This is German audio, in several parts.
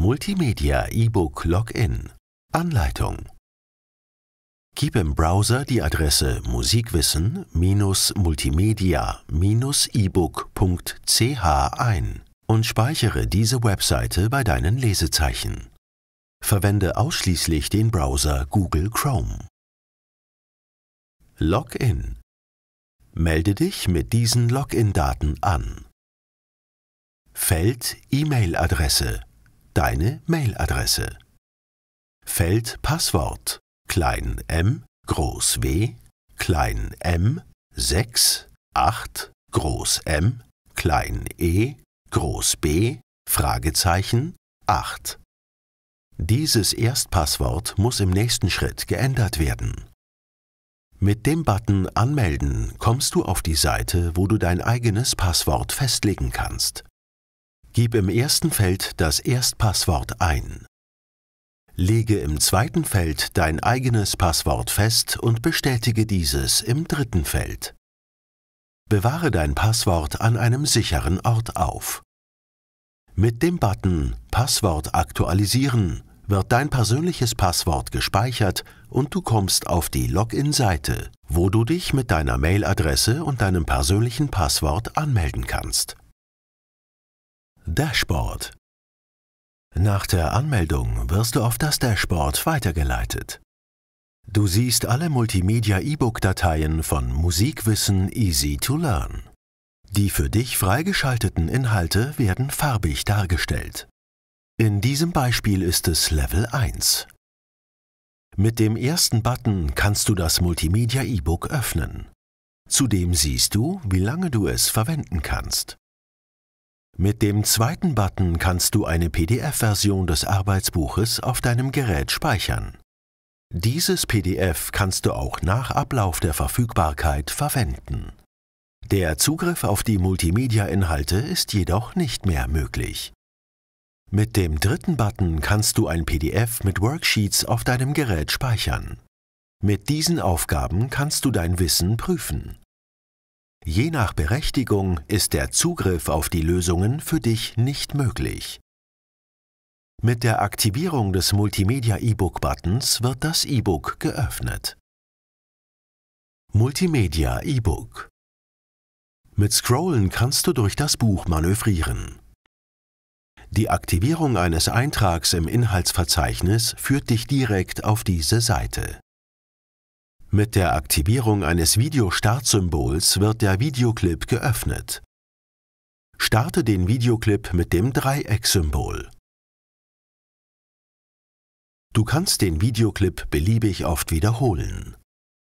Multimedia E-Book Login Anleitung Gib im Browser die Adresse musikwissen-multimedia-ebook.ch ein und speichere diese Webseite bei deinen Lesezeichen. Verwende ausschließlich den Browser Google Chrome. Login Melde dich mit diesen Login-Daten an. Feld E-Mail-Adresse deine Mailadresse. Feld Passwort klein m groß w klein m 6 8 groß m klein e groß b Fragezeichen 8. Dieses Erstpasswort muss im nächsten Schritt geändert werden. Mit dem Button Anmelden kommst du auf die Seite, wo du dein eigenes Passwort festlegen kannst. Gib im ersten Feld das Erstpasswort ein. Lege im zweiten Feld dein eigenes Passwort fest und bestätige dieses im dritten Feld. Bewahre dein Passwort an einem sicheren Ort auf. Mit dem Button Passwort aktualisieren wird dein persönliches Passwort gespeichert und du kommst auf die Login-Seite, wo du dich mit deiner Mailadresse und deinem persönlichen Passwort anmelden kannst. Dashboard Nach der Anmeldung wirst du auf das Dashboard weitergeleitet. Du siehst alle Multimedia-E-Book-Dateien von Musikwissen Easy to Learn. Die für dich freigeschalteten Inhalte werden farbig dargestellt. In diesem Beispiel ist es Level 1. Mit dem ersten Button kannst du das Multimedia-E-Book öffnen. Zudem siehst du, wie lange du es verwenden kannst. Mit dem zweiten Button kannst du eine PDF-Version des Arbeitsbuches auf deinem Gerät speichern. Dieses PDF kannst du auch nach Ablauf der Verfügbarkeit verwenden. Der Zugriff auf die Multimedia-Inhalte ist jedoch nicht mehr möglich. Mit dem dritten Button kannst du ein PDF mit Worksheets auf deinem Gerät speichern. Mit diesen Aufgaben kannst du dein Wissen prüfen. Je nach Berechtigung ist der Zugriff auf die Lösungen für dich nicht möglich. Mit der Aktivierung des Multimedia E-Book Buttons wird das E-Book geöffnet. Multimedia E-Book Mit Scrollen kannst du durch das Buch manövrieren. Die Aktivierung eines Eintrags im Inhaltsverzeichnis führt dich direkt auf diese Seite. Mit der Aktivierung eines Videostartsymbols wird der Videoclip geöffnet. Starte den Videoclip mit dem Dreiecksymbol. Du kannst den Videoclip beliebig oft wiederholen.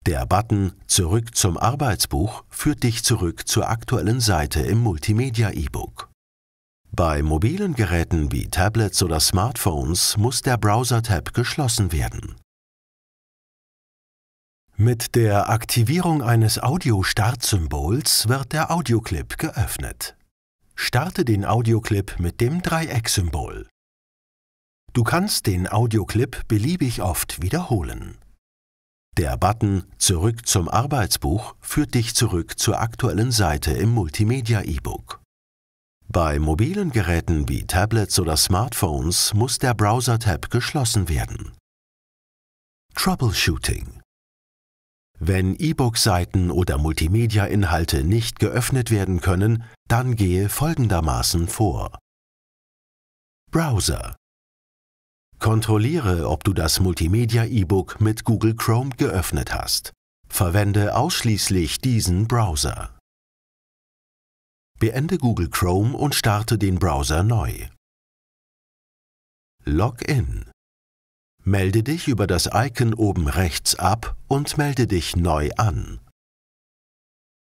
Der Button Zurück zum Arbeitsbuch führt dich zurück zur aktuellen Seite im Multimedia-E-Book. Bei mobilen Geräten wie Tablets oder Smartphones muss der Browser-Tab geschlossen werden. Mit der Aktivierung eines audio start symbols wird der Audioclip geöffnet. Starte den Audioclip mit dem Dreiecksymbol. Du kannst den Audioclip beliebig oft wiederholen. Der Button Zurück zum Arbeitsbuch führt dich zurück zur aktuellen Seite im Multimedia-E-Book. Bei mobilen Geräten wie Tablets oder Smartphones muss der Browser-Tab geschlossen werden. Troubleshooting wenn E-Book-Seiten oder Multimedia-Inhalte nicht geöffnet werden können, dann gehe folgendermaßen vor. Browser Kontrolliere, ob du das Multimedia-E-Book mit Google Chrome geöffnet hast. Verwende ausschließlich diesen Browser. Beende Google Chrome und starte den Browser neu. Login Melde dich über das Icon oben rechts ab und melde dich neu an.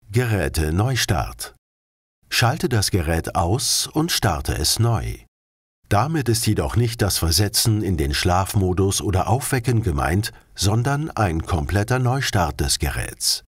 Geräte Neustart. Schalte das Gerät aus und starte es neu. Damit ist jedoch nicht das Versetzen in den Schlafmodus oder Aufwecken gemeint, sondern ein kompletter Neustart des Geräts.